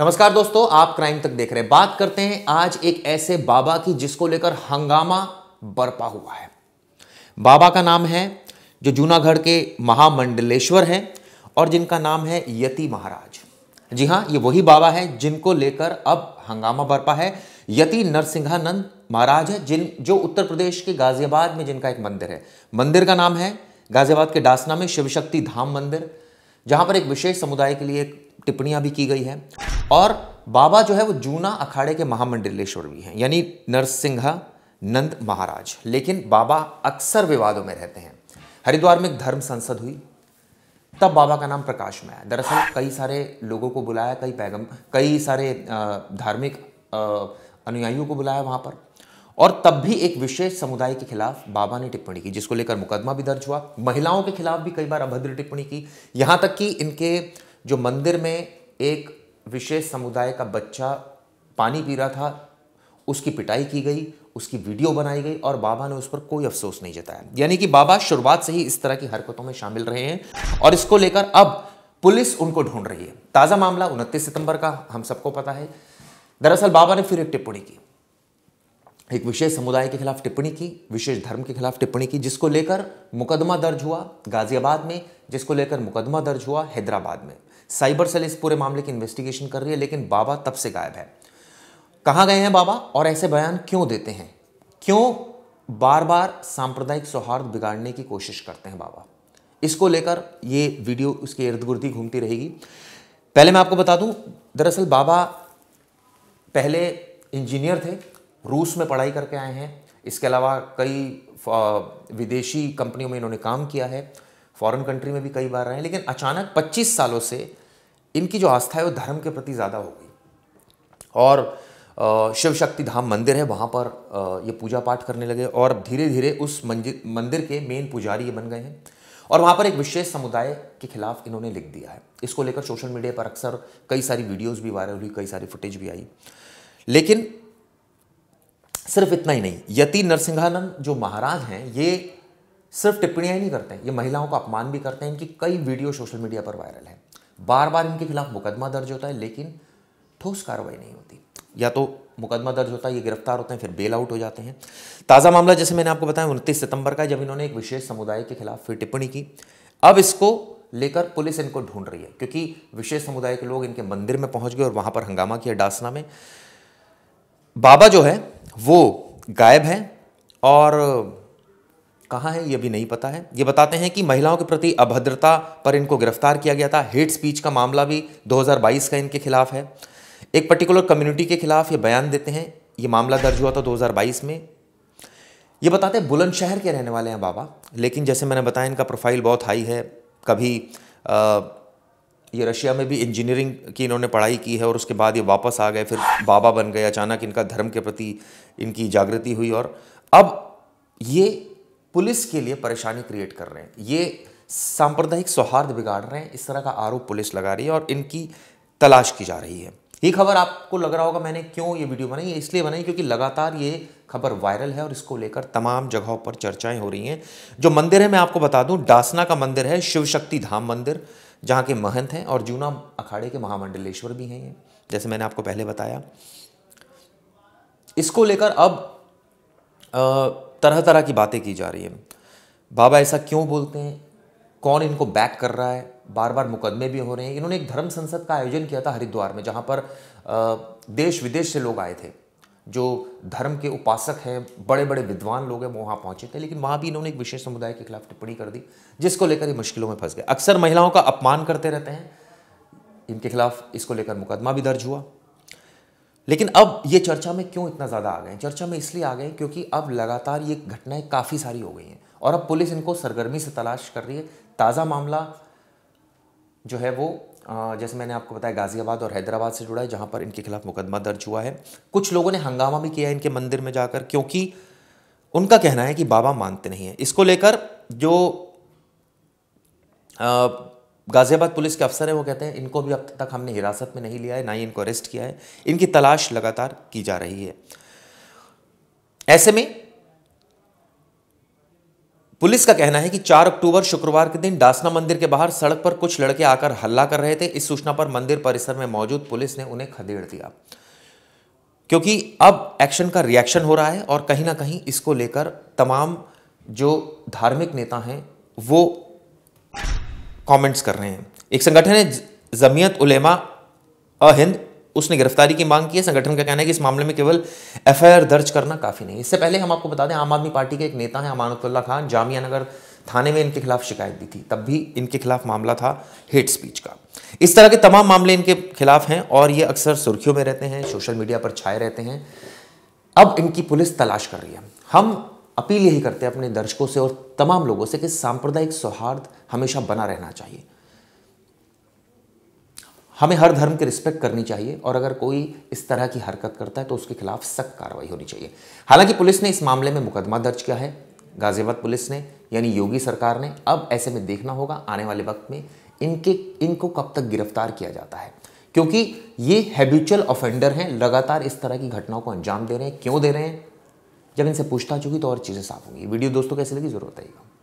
नमस्कार दोस्तों आप क्राइम तक देख रहे हैं बात करते हैं आज एक ऐसे बाबा की जिसको लेकर हंगामा बरपा हुआ है बाबा का नाम है जो जूनागढ़ के महामंडलेश्वर हैं और जिनका नाम है यति महाराज जी हां ये वही बाबा है जिनको लेकर अब हंगामा बरपा है यति नरसिंहानंद महाराज है जिन जो उत्तर प्रदेश के गाजियाबाद में जिनका एक मंदिर है मंदिर का नाम है गाजियाबाद के डासना में शिवशक्ति धाम मंदिर जहाँ पर एक विशेष समुदाय के लिए टिप्पणियाँ भी की गई हैं और बाबा जो है वो जूना अखाड़े के महामंडलेश्वर भी हैं यानी नरसिंह नंद महाराज लेकिन बाबा अक्सर विवादों में रहते हैं हरिद्वार में एक धर्म संसद हुई तब बाबा का नाम प्रकाश में आया दरअसल कई सारे लोगों को बुलाया कई पैगम कई सारे धार्मिक अनुयायियों को बुलाया वहाँ पर और तब भी एक विशेष समुदाय के खिलाफ बाबा ने टिप्पणी की जिसको लेकर मुकदमा भी दर्ज हुआ महिलाओं के खिलाफ भी कई बार अभद्र टिप्पणी की यहाँ तक कि इनके जो मंदिर में एक विशेष समुदाय का बच्चा पानी पी रहा था उसकी पिटाई की गई उसकी वीडियो बनाई गई और बाबा ने उस पर कोई अफसोस नहीं जताया यानी कि बाबा शुरुआत से ही इस तरह की हरकतों में शामिल रहे हैं और इसको लेकर अब पुलिस उनको ढूंढ रही है ताज़ा मामला उनतीस सितंबर का हम सबको पता है दरअसल बाबा ने फिर एक टिप्पणी की एक विशेष समुदाय के खिलाफ टिप्पणी की विशेष धर्म के खिलाफ टिप्पणी की जिसको लेकर मुकदमा दर्ज हुआ गाजियाबाद में जिसको लेकर मुकदमा दर्ज हुआ हैदराबाद में साइबर सेल इस पूरे मामले की इन्वेस्टिगेशन कर रही है लेकिन बाबा तब से गायब है कहाँ गए हैं बाबा और ऐसे बयान क्यों देते हैं क्यों बार बार सांप्रदायिक सौहार्द बिगाड़ने की कोशिश करते हैं बाबा इसको लेकर ये वीडियो उसके इर्द गुर्द ही घूमती रहेगी पहले मैं आपको बता दूं दरअसल बाबा पहले इंजीनियर थे रूस में पढ़ाई करके आए हैं इसके अलावा कई विदेशी कंपनियों में इन्होंने काम किया है फॉरेन कंट्री में भी कई बार रहे हैं लेकिन अचानक 25 सालों से इनकी जो आस्था है वो धर्म के प्रति ज़्यादा हो गई और शिव शक्ति धाम मंदिर है वहाँ पर ये पूजा पाठ करने लगे और धीरे धीरे उस मंदिर मंदिर के मेन पुजारी ये बन गए हैं और वहाँ पर एक विशेष समुदाय के खिलाफ इन्होंने लिख दिया है इसको लेकर सोशल मीडिया पर अक्सर कई सारी वीडियोज़ भी वायरल हुई कई सारी फुटेज भी आई लेकिन सिर्फ इतना ही नहीं यति नरसिंहानंद जो महाराज हैं ये सिर्फ टिप्पणियाँ ही नहीं करते हैं ये महिलाओं का अपमान भी करते हैं इनकी कई वीडियो सोशल मीडिया पर वायरल है बार बार इनके खिलाफ मुकदमा दर्ज होता है लेकिन ठोस कार्रवाई नहीं होती या तो मुकदमा दर्ज होता है ये गिरफ्तार होते हैं फिर बेल आउट हो जाते हैं ताज़ा मामला जैसे मैंने आपको बताया उनतीस सितंबर का जब इन्होंने एक विशेष समुदाय के खिलाफ फिर टिप्पणी की अब इसको लेकर पुलिस इनको ढूंढ रही है क्योंकि विशेष समुदाय के लोग इनके मंदिर में पहुंच गए और वहां पर हंगामा किया डासना में बाबा जो है वो गायब है और कहाँ है ये भी नहीं पता है ये बताते हैं कि महिलाओं के प्रति अभद्रता पर इनको गिरफ्तार किया गया था हेट स्पीच का मामला भी 2022 का इनके खिलाफ है एक पर्टिकुलर कम्युनिटी के खिलाफ ये बयान देते हैं ये मामला दर्ज हुआ था 2022 में ये बताते हैं बुलंदशहर के रहने वाले हैं बाबा लेकिन जैसे मैंने बताया इनका प्रोफाइल बहुत हाई है कभी आ, ये रशिया में भी इंजीनियरिंग की इन्होंने पढ़ाई की है और उसके बाद ये वापस आ गए फिर बाबा बन गए अचानक इनका धर्म के प्रति इनकी जागृति हुई और अब ये पुलिस के लिए परेशानी क्रिएट कर रहे हैं ये सांप्रदायिक सौहार्द बिगाड़ रहे हैं इस तरह का आरोप पुलिस लगा रही है और इनकी तलाश की जा रही है ये खबर आपको लग रहा होगा मैंने क्यों ये वीडियो बनाई है इसलिए बनाई क्योंकि लगातार ये खबर वायरल है और इसको लेकर तमाम जगहों पर चर्चाएं हो रही हैं जो मंदिर है मैं आपको बता दूं डासना का मंदिर है शिव शक्ति धाम मंदिर जहाँ के महंत हैं और जूना अखाड़े के महामंडलेश्वर भी हैं जैसे मैंने आपको पहले बताया इसको लेकर अब तरह तरह की बातें की जा रही है बाबा ऐसा क्यों बोलते हैं कौन इनको बैक कर रहा है बार बार मुकदमे भी हो रहे हैं इन्होंने एक धर्म संसद का आयोजन किया था हरिद्वार में जहाँ पर देश विदेश से लोग आए थे जो धर्म के उपासक हैं बड़े बड़े विद्वान लोग हैं वो वहाँ पहुँचे थे लेकिन वहाँ भी इन्होंने एक विशेष समुदाय के खिलाफ टिप्पणी कर दी जिसको लेकर ये मुश्किलों में फंस गए अक्सर महिलाओं का अपमान करते रहते हैं इनके खिलाफ इसको लेकर मुकदमा भी दर्ज हुआ लेकिन अब ये चर्चा में क्यों इतना ज़्यादा आ गए चर्चा में इसलिए आ गए क्योंकि अब लगातार ये घटनाएं काफ़ी सारी हो गई हैं और अब पुलिस इनको सरगर्मी से तलाश कर रही है ताज़ा मामला जो है वो जैसे मैंने आपको बताया गाज़ियाबाद और हैदराबाद से जुड़ा है जहाँ पर इनके खिलाफ मुकदमा दर्ज हुआ है कुछ लोगों ने हंगामा भी किया है इनके मंदिर में जाकर क्योंकि उनका कहना है कि बाबा मानते नहीं हैं इसको लेकर जो गाज़ियाबाद पुलिस के अफसर हैं वो कहते हैं इनको भी अब तक हमने हिरासत में नहीं लिया है ना ही इनको अरेस्ट किया है इनकी तलाश लगातार की जा रही है ऐसे में पुलिस का कहना है कि 4 अक्टूबर शुक्रवार के दिन डासना मंदिर के बाहर सड़क पर कुछ लड़के आकर हल्ला कर रहे थे इस सूचना पर मंदिर परिसर में मौजूद पुलिस ने उन्हें खदेड़ दिया क्योंकि अब एक्शन का रिएक्शन हो रहा है और कहीं ना कहीं इसको लेकर तमाम जो धार्मिक नेता हैं वो कमेंट्स कर रहे हैं एक संगठन है जमीयत उलेमा अहिंद उसने गिरफ्तारी की मांग की है संगठन का कहना है कि इस मामले में केवल एफ दर्ज करना काफ़ी नहीं इससे पहले हम आपको बता दें आम आदमी पार्टी के एक नेता है अमानतुल्ला खान जामिया नगर थाने में इनके खिलाफ शिकायत दी थी तब भी इनके खिलाफ मामला था हेट स्पीच का इस तरह के तमाम मामले इनके खिलाफ हैं और ये अक्सर सुर्खियों में रहते हैं सोशल मीडिया पर छाए रहते हैं अब इनकी पुलिस तलाश कर रही है हम अपील यही करते हैं अपने दर्शकों से और तमाम लोगों से कि सांप्रदायिक सौहार्द हमेशा बना रहना चाहिए हमें हर धर्म की रिस्पेक्ट करनी चाहिए और अगर कोई इस तरह की हरकत करता है तो उसके खिलाफ सख्त कार्रवाई होनी चाहिए हालांकि पुलिस ने इस मामले में मुकदमा दर्ज किया है गाजियाबाद पुलिस ने यानी योगी सरकार ने अब ऐसे में देखना होगा आने वाले वक्त में इनके इनको कब तक गिरफ्तार किया जाता है क्योंकि ये हैबिचुअल ऑफेंडर हैं लगातार इस तरह की घटनाओं को अंजाम दे रहे हैं क्यों दे रहे हैं जब इनसे पूछताछ होगी तो और चीज़ें साफ होंगी वीडियो दोस्तों कैसे लगी जरूर बताइएगा